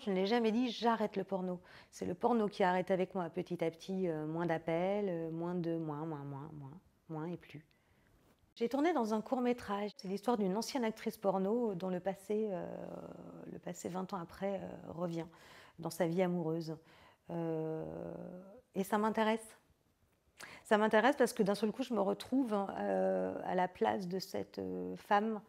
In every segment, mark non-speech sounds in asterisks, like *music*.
Je ne l'ai jamais dit, j'arrête le porno. C'est le porno qui arrête avec moi petit à petit, euh, moins d'appels, euh, moins de moins, moins, moins, moins, moins et plus. J'ai tourné dans un court métrage. C'est l'histoire d'une ancienne actrice porno dont le passé, euh, le passé 20 ans après revient dans sa vie amoureuse. et ça m'intéresse. Ça m'intéresse parce que d'un seul coup, je me retrouve à la place de cette femme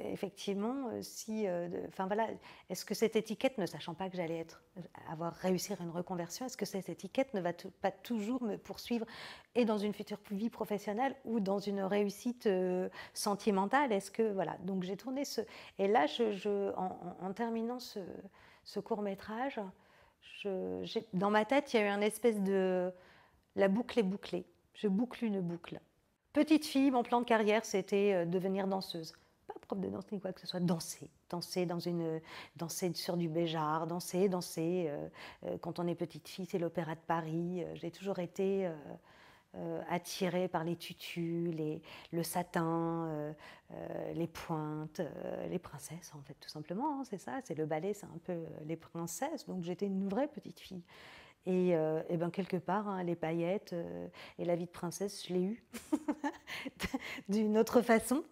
effectivement, euh, si, euh, enfin voilà, est-ce que cette étiquette, ne sachant pas que j'allais être, avoir réussir une reconversion, est-ce que cette étiquette ne va pas toujours me poursuivre et dans une future vie professionnelle ou dans une réussite euh, sentimentale Est-ce que voilà, donc j'ai tourné ce, et là, je, en, terminant ce, court métrage, dans ma tête, il y a eu un espèce de la boucle est bouclée. Je boucle une boucle. Petite fille, mon plan de carrière, c'était devenir danseuse prof de danse quoi que ce soit, danser, danser dans une, danser sur du béjart, danser, danser. Euh, euh, quand on est petite fille, c'est l'opéra de Paris. Euh, j'ai toujours été attirée par les tutus, les, le satin, les pointes, les princesses en fait tout simplement, hein, c'est ça, c'est le ballet, c'est un peu les princesses, donc j'étais une vraie petite fille. Et, et ben quelque part, hein, les paillettes et la vie de princesse, je l'ai eue *laughs* d'une autre façon,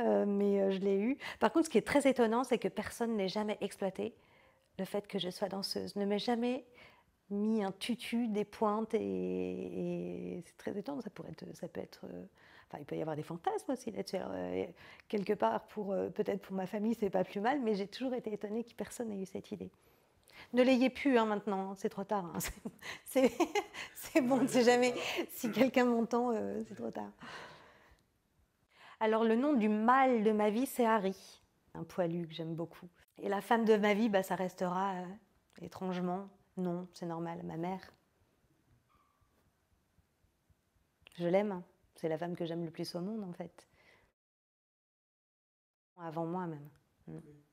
euh, mais euh, je l'ai eu. Par contre, ce qui est très étonnant, c'est que personne n'ait jamais exploité le fait que je sois danseuse, ne m'ai jamais mis un tutu, des pointes, et, c'est très étonnant. Ça, pourrait être, ça peut être. Euh, enfin, il peut y avoir des fantasmes aussi là-dessus. quelque part, pour peut-être pour ma famille, c'est pas plus mal, mais j'ai toujours été étonnée que personne n'ait eu cette idée. Ne l'ayez plus hein, maintenant, c'est trop tard. Hein. *laughs* C'est bon, on ne sait jamais. Si quelqu'un m'entend, c'est trop tard. Alors le nom du mâle de ma vie, c'est Harry, un poilu que j'aime beaucoup. Et la femme de ma vie, bah, ça restera euh, étrangement, non, c'est normal, ma mère. Je l'aime, hein. c'est la femme que j'aime le plus au monde en fait. Avant moi même. Mm.